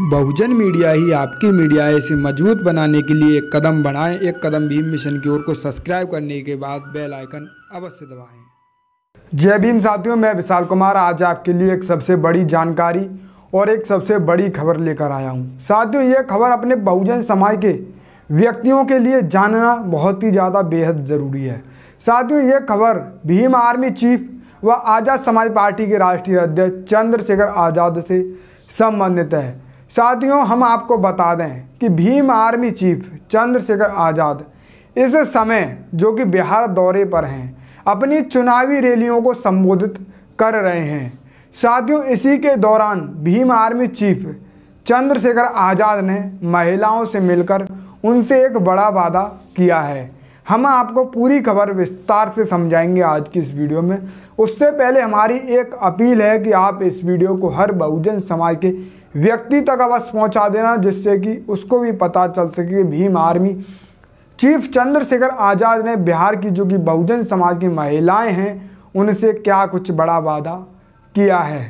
बहुजन media ही आपकी media है इसे मजबूत बनाने के लिए एक कदम बढ़ाएं एक कदम भीम मिशन की ओर को सब्सक्राइब करने के बाद बेल आइकन अवश्य दबाएं जय भीम साथियों मैं विशाल कुमार आज आपके लिए एक सबसे बड़ी जानकारी और एक सबसे बड़ी खबर लेकर आया हूँ साथियों ये खबर अपने बहुजन समाज के व्यक्तियों के लिए जानना बहुत ही ज़्यादा बेहद ज़रूरी है साथियों ये खबर भीम आर्मी चीफ व आज़ाद समाज पार्टी के राष्ट्रीय अध्यक्ष चंद्रशेखर आज़ाद से संबंधित है साथियों हम आपको बता दें कि भीम आर्मी चीफ चंद्रशेखर आज़ाद इस समय जो कि बिहार दौरे पर हैं अपनी चुनावी रैलियों को संबोधित कर रहे हैं साथियों इसी के दौरान भीम आर्मी चीफ चंद्रशेखर आज़ाद ने महिलाओं से मिलकर उनसे एक बड़ा वादा किया है हम आपको पूरी खबर विस्तार से समझाएंगे आज की इस वीडियो में उससे पहले हमारी एक अपील है कि आप इस वीडियो को हर बहुजन समाज के व्यक्ति तक अवश्य पहुंचा देना जिससे कि उसको भी पता चल सके कि भीम आर्मी चीफ चंद्रशेखर आज़ाद ने बिहार की जो कि बहुजन समाज की महिलाएं हैं उनसे क्या कुछ बड़ा वादा किया है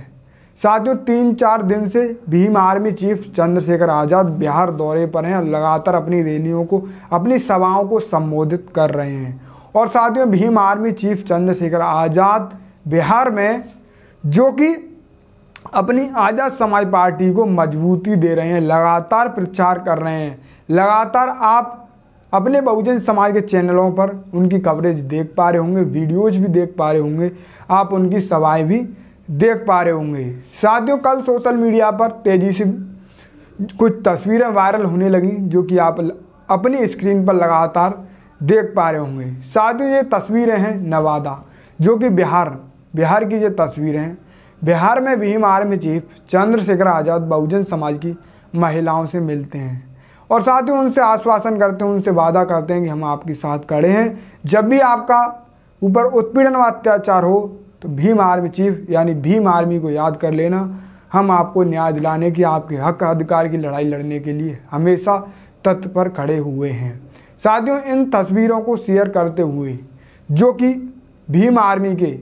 साथियों तीन चार दिन से भीम आर्मी चीफ चंद्रशेखर आज़ाद बिहार दौरे पर हैं और लगातार अपनी रैलियों को अपनी सभाओं को संबोधित कर रहे हैं और साथियों भीम आर्मी चीफ चंद्रशेखर आज़ाद बिहार में जो कि अपनी आज़ाद समाज पार्टी को मजबूती दे रहे हैं लगातार प्रचार कर रहे हैं लगातार आप अपने बहुजन समाज के चैनलों पर उनकी कवरेज देख पा रहे होंगे वीडियोज भी देख पा रहे होंगे आप उनकी सभाएँ भी देख पा रहे होंगे साथियों कल सोशल मीडिया पर तेज़ी से कुछ तस्वीरें वायरल होने लगी जो कि आप अपनी स्क्रीन पर लगातार देख पा रहे होंगे साथियों ये तस्वीरें हैं नवादा जो कि बिहार बिहार की ये तस्वीरें हैं बिहार में भीम आर्मी चीफ चंद्रशेखर आज़ाद बहुजन समाज की महिलाओं से मिलते हैं और साथ ही उनसे आश्वासन करते हैं उनसे वादा करते हैं कि हम आपके साथ खड़े हैं जब भी आपका ऊपर उत्पीड़न व अत्याचार हो तो भीम आर्मी चीफ यानी भीम आर्मी को याद कर लेना हम आपको न्याय दिलाने की आपके हक अधिकार की लड़ाई लड़ने के लिए हमेशा तत्पर खड़े हुए हैं साथियों इन तस्वीरों को शेयर करते हुए जो कि भीम आर्मी के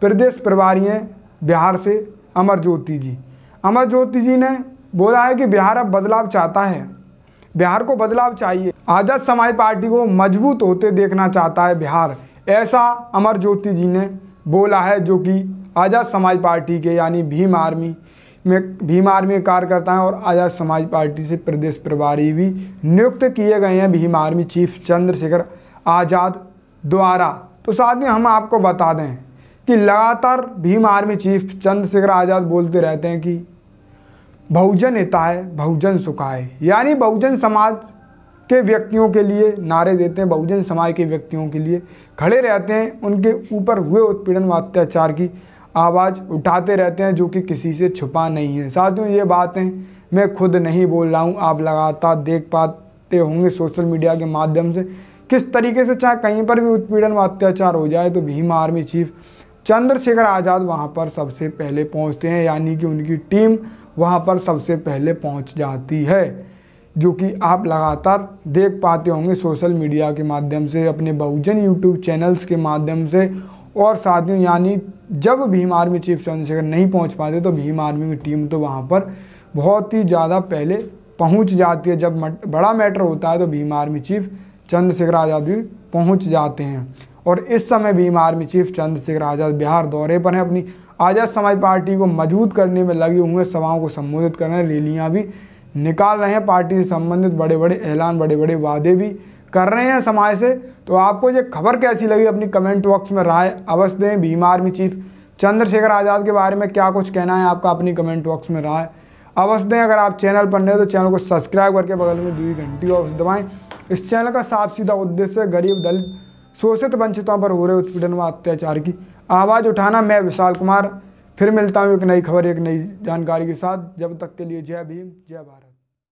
प्रदेश प्रभारी हैं बिहार से अमर ज्योति जी अमर ज्योति जी ने बोला है कि बिहार अब बदलाव चाहता है बिहार को बदलाव चाहिए आज़ाद समाज पार्टी को मजबूत होते देखना चाहता है बिहार ऐसा अमर ज्योति जी ने बोला है जो कि आज़ाद समाज पार्टी के यानी भीम आर्मी में भीम आर्मी के कार्यकर्ता हैं और आज़ाद समाज पार्टी से प्रदेश प्रभारी भी नियुक्त किए गए हैं भीम आर्मी चीफ चंद्रशेखर आज़ाद द्वारा तो साथ में हम आपको बता दें कि लगातार भीम आर्मी चीफ चंद्रशेखर आज़ाद बोलते रहते हैं कि बहुजन हिताय बहुजन सुखाए यानी बहुजन समाज के व्यक्तियों के लिए नारे देते हैं बहुजन समाज के व्यक्तियों के लिए खड़े रहते हैं उनके ऊपर हुए उत्पीड़न व अत्याचार की आवाज़ उठाते रहते हैं जो कि किसी से छुपा नहीं है साथियों ये बातें मैं खुद नहीं बोल रहा हूँ आप लगातार देख पाते होंगे सोशल मीडिया के माध्यम से किस तरीके से चाहे कहीं पर भी उत्पीड़न व अत्याचार हो जाए तो भीम आर्मी चीफ चंद्रशेखर आज़ाद वहाँ पर सबसे पहले पहुँचते हैं यानी कि उनकी टीम वहाँ पर सबसे पहले पहुँच जाती है जो कि आप लगातार देख पाते होंगे सोशल मीडिया के माध्यम से अपने बहुजन यूट्यूब चैनल्स के माध्यम से और साथियों यानी जब भीम आर्मी चीफ चंद्रशेखर नहीं पहुंच पाते तो भीम आर्मी की टीम तो वहाँ पर बहुत ही ज़्यादा पहले पहुँच जाती है जब बड़ा मैटर होता है तो भीम आर्मी चीफ चंद्रशेखर आज़ाद भी पहुँच जाते हैं और इस समय भीम आर्मी चीफ चंद्रशेखर आज़ाद बिहार दौरे पर हैं अपनी आज़ाद समाज पार्टी को मजबूत करने में लगे हुए सभाओं को संबोधित कर रहे हैं रैलियाँ भी निकाल रहे हैं पार्टी से संबंधित बड़े बड़े ऐलान बड़े बड़े वादे भी कर रहे हैं समाज से तो आपको ये खबर कैसी लगी अपनी कमेंट बॉक्स में राय अवश्य दें भीम आर्मी चीफ चंद्रशेखर आज़ाद के बारे में क्या कुछ कहना है आपका अपनी कमेंट बॉक्स में राय अवश्य दें अगर आप चैनल पर नए तो चैनल को सब्सक्राइब करके बगल में दूरी घंटी और दबाएँ इस चैनल का साफ सीधा उद्देश्य गरीब दलित शोषित वंचितों पर हो रहे उत्पीड़न व अत्याचार की आवाज़ उठाना मैं विशाल कुमार फिर मिलता हूँ एक नई खबर एक नई जानकारी के साथ जब तक के लिए जय भीम जय भारत